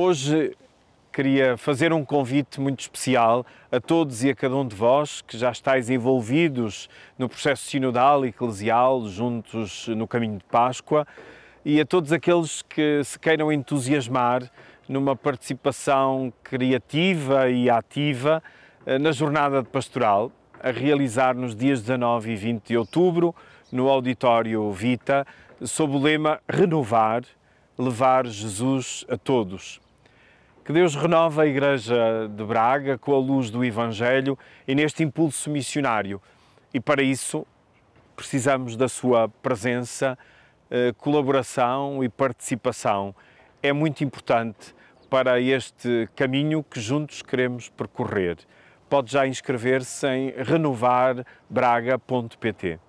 Hoje queria fazer um convite muito especial a todos e a cada um de vós que já estáis envolvidos no processo sinodal e eclesial, juntos no caminho de Páscoa, e a todos aqueles que se queiram entusiasmar numa participação criativa e ativa eh, na jornada de pastoral, a realizar nos dias 19 e 20 de outubro, no Auditório Vita, sob o lema Renovar, levar Jesus a todos. Que Deus renova a Igreja de Braga com a luz do Evangelho e neste impulso missionário. E para isso precisamos da sua presença, eh, colaboração e participação. É muito importante para este caminho que juntos queremos percorrer. Pode já inscrever-se em renovarbraga.pt.